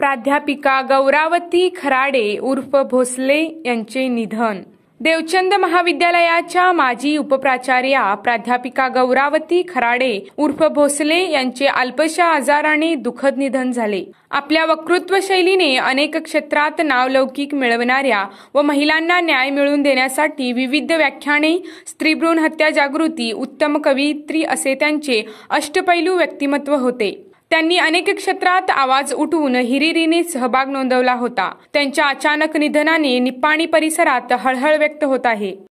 प्राध्यापिका गौरावती खराडे उर्फ भोसले यांचे निधन देवचंद महाविद्यालयाच्या माजी उपप्राचार्या प्राध्यापिका गौरावती खराडे उर्फ भोसले यांचे अल्पशा आजाराने दुःखद निधन झाले आपल्या वक्तृत्व शैलीने अनेक क्षेत्रात नावलौकिक मिळवणाऱ्या व महिलांना न्याय मिळवून देण्यासाठी विविध व्याख्याने स्त्रीभ्रूण हत्या जागृती उत्तम कवयित्री असे त्यांचे अष्टपैलू व्यक्तिमत्व होते त्यांनी अनेक क्षेत्रात आवाज उठवून हिरिरीने सहभाग नोंदवला होता त्यांच्या अचानक निधनाने निप्पाणी परिसरात हळहळ व्यक्त होत आहे